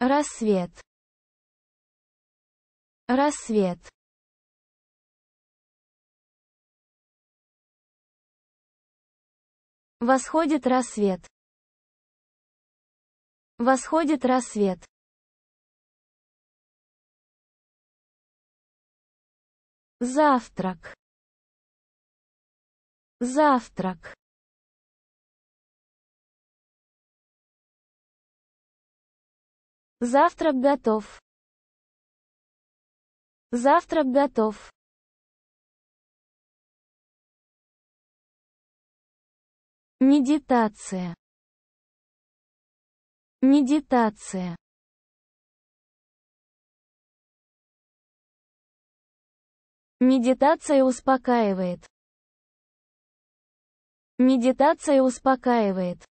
рассвет рассвет восходит рассвет восходит рассвет завтрак завтрак Завтрак готов. Завтрак готов. Медитация. Медитация. Медитация успокаивает. Медитация успокаивает.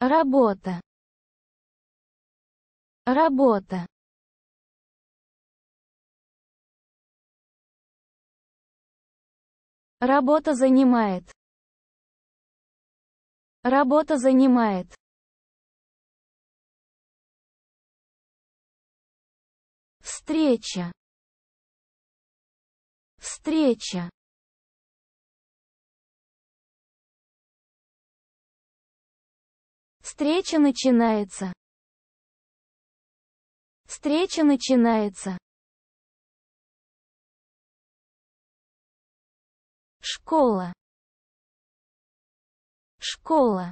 Работа. Работа. Работа занимает. Работа занимает. Встреча. Встреча. Встреча начинается. Встреча начинается. Школа. Школа.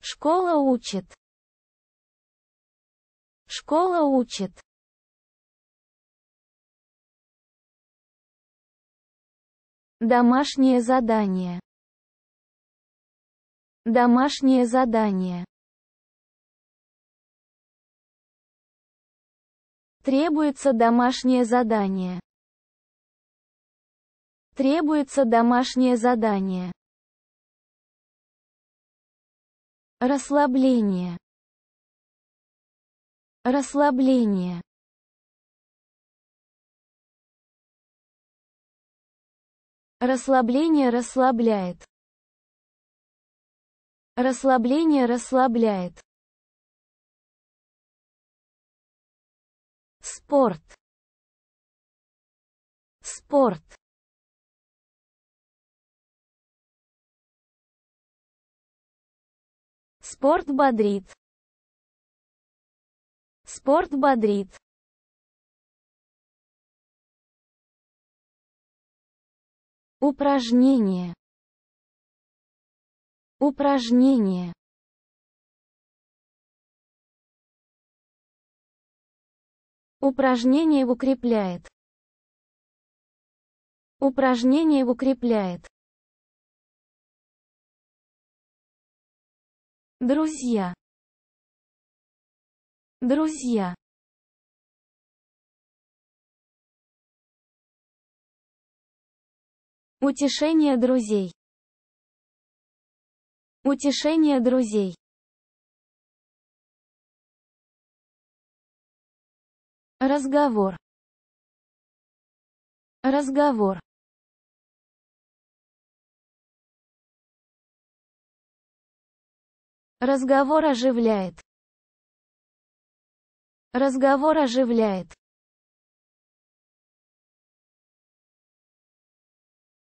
Школа учит. Школа учит. Домашнее задание. Домашнее задание. Требуется домашнее задание. Требуется домашнее задание. Расслабление. Расслабление. Расслабление расслабляет. Расслабление расслабляет. Спорт. Спорт. Спорт бодрит. Спорт бодрит. Упражнение. Упражнение. Упражнение укрепляет. Упражнение укрепляет. Друзья. Друзья. Утешение друзей. Утешение друзей. Разговор. Разговор. Разговор оживляет. Разговор оживляет.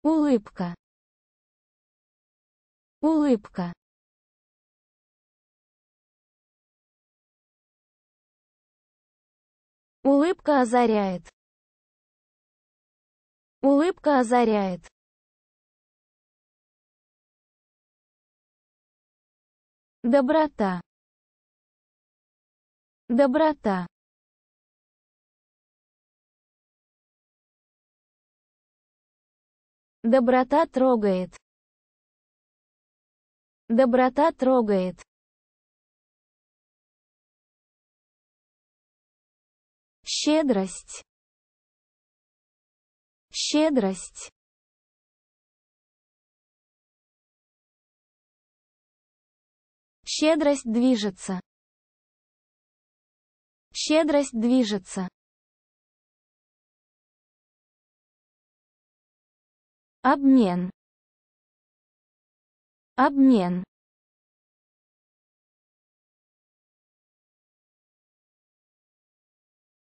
Улыбка. Улыбка. Улыбка озаряет. Улыбка озаряет. Доброта. Доброта. Доброта трогает. Доброта трогает. Щедрость. Щедрость. Щедрость движется. Щедрость движется. Обмен. Обмен.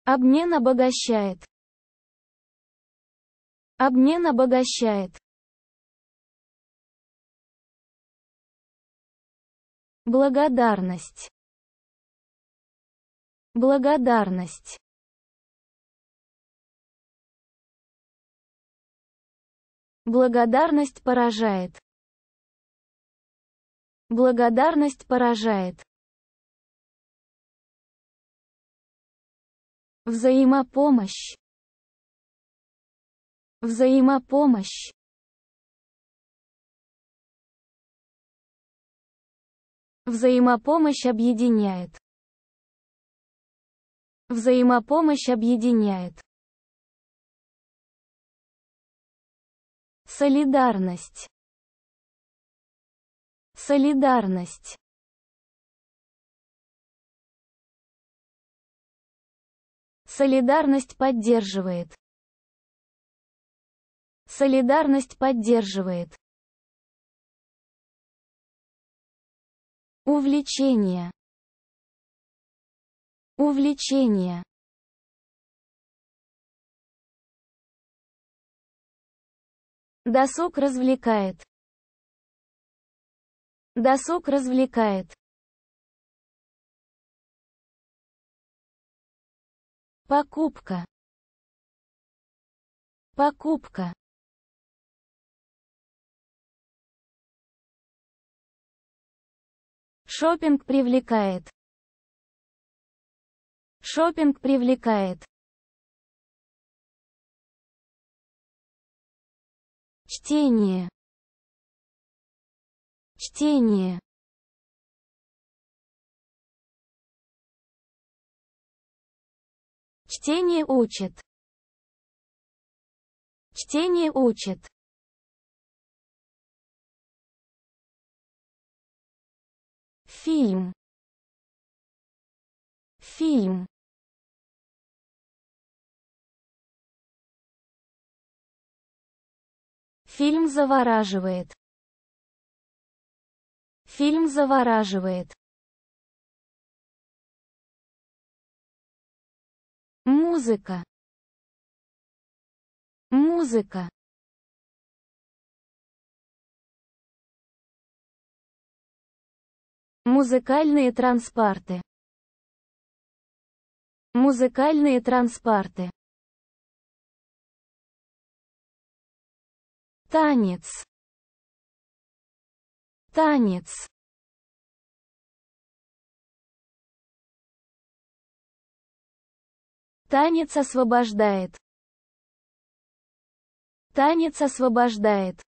Обмен обогащает. Обмен обогащает. Благодарность. Благодарность. Благодарность поражает. Благодарность поражает. Взаимопомощь. Взаимопомощь. Взаимопомощь объединяет. Взаимопомощь объединяет. Солидарность. Солидарность. Солидарность поддерживает. Солидарность поддерживает. Увлечение. Увлечение. Досуг развлекает. Досуг развлекает. Покупка. Покупка. Шопинг привлекает. Шопинг привлекает. чтение чтение чтение учит чтение учит фильм фильм Фильм завораживает. Фильм завораживает. Музыка. Музыка. Музыкальные транспарты. Музыкальные транспарты. танец танец танец освобождает танец освобождает